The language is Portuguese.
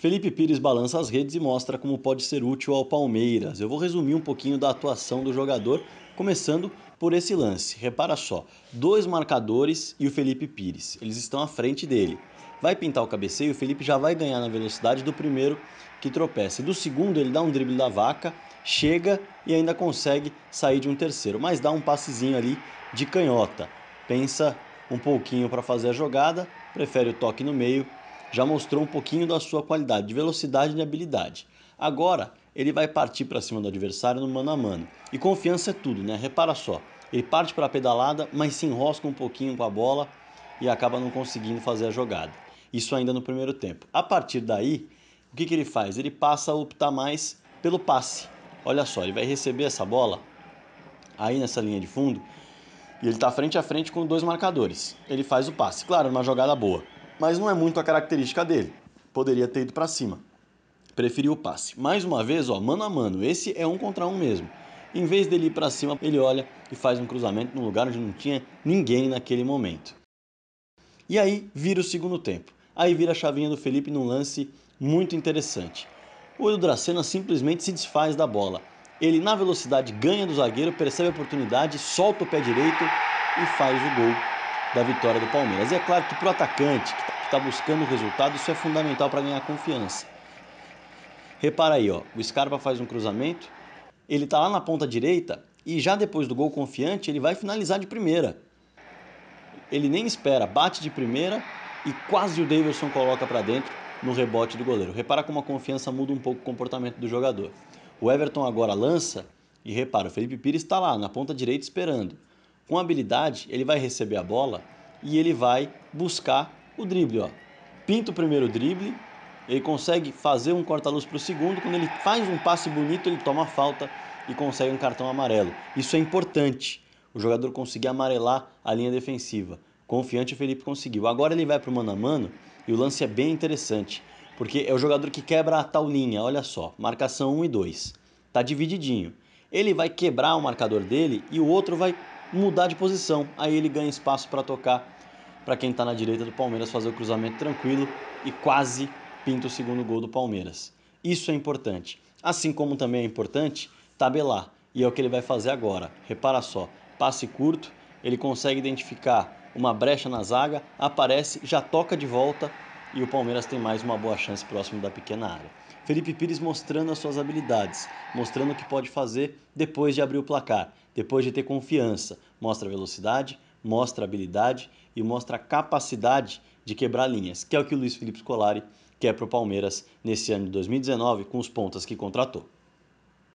Felipe Pires balança as redes e mostra como pode ser útil ao Palmeiras. Eu vou resumir um pouquinho da atuação do jogador, começando por esse lance. Repara só: dois marcadores e o Felipe Pires. Eles estão à frente dele. Vai pintar o cabeceio, o Felipe já vai ganhar na velocidade do primeiro que tropeça. do segundo, ele dá um drible da vaca, chega e ainda consegue sair de um terceiro, mas dá um passezinho ali de canhota. Pensa um pouquinho para fazer a jogada, prefere o toque no meio já mostrou um pouquinho da sua qualidade de velocidade e de habilidade. Agora ele vai partir para cima do adversário no mano a mano. E confiança é tudo, né? Repara só. Ele parte para a pedalada, mas se enrosca um pouquinho com a bola e acaba não conseguindo fazer a jogada. Isso ainda no primeiro tempo. A partir daí, o que, que ele faz? Ele passa a optar mais pelo passe. Olha só, ele vai receber essa bola aí nessa linha de fundo e ele está frente a frente com dois marcadores. Ele faz o passe. Claro, uma jogada boa mas não é muito a característica dele. Poderia ter ido para cima. Preferiu o passe. Mais uma vez, ó, mano a mano, esse é um contra um mesmo. Em vez dele ir para cima, ele olha e faz um cruzamento no lugar onde não tinha ninguém naquele momento. E aí vira o segundo tempo. Aí vira a chavinha do Felipe num lance muito interessante. O Edu Dracena simplesmente se desfaz da bola. Ele, na velocidade, ganha do zagueiro, percebe a oportunidade, solta o pé direito e faz o gol da vitória do Palmeiras. E é claro que para o atacante, que tá está buscando o resultado, isso é fundamental para ganhar confiança. Repara aí, ó, o Scarpa faz um cruzamento, ele está lá na ponta direita e já depois do gol confiante, ele vai finalizar de primeira. Ele nem espera, bate de primeira e quase o Davidson coloca para dentro no rebote do goleiro. Repara como a confiança muda um pouco o comportamento do jogador. O Everton agora lança e repara, o Felipe Pires está lá na ponta direita esperando. Com habilidade, ele vai receber a bola e ele vai buscar o drible, ó. Pinta o primeiro drible, ele consegue fazer um corta-luz para o segundo. Quando ele faz um passe bonito, ele toma falta e consegue um cartão amarelo. Isso é importante. O jogador conseguir amarelar a linha defensiva. Confiante o Felipe conseguiu. Agora ele vai para o mano a mano e o lance é bem interessante, porque é o jogador que quebra a tal linha. Olha só, marcação 1 e 2. Tá divididinho. Ele vai quebrar o marcador dele e o outro vai mudar de posição. Aí ele ganha espaço para tocar para quem está na direita do Palmeiras fazer o cruzamento tranquilo e quase pinta o segundo gol do Palmeiras. Isso é importante. Assim como também é importante tabelar. E é o que ele vai fazer agora. Repara só, passe curto, ele consegue identificar uma brecha na zaga, aparece, já toca de volta e o Palmeiras tem mais uma boa chance próximo da pequena área. Felipe Pires mostrando as suas habilidades, mostrando o que pode fazer depois de abrir o placar, depois de ter confiança. Mostra velocidade, mostra habilidade e mostra capacidade de quebrar linhas, que é o que o Luiz Felipe Scolari quer para o Palmeiras nesse ano de 2019 com os pontas que contratou.